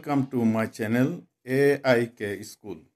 welcome to my channel AIK School.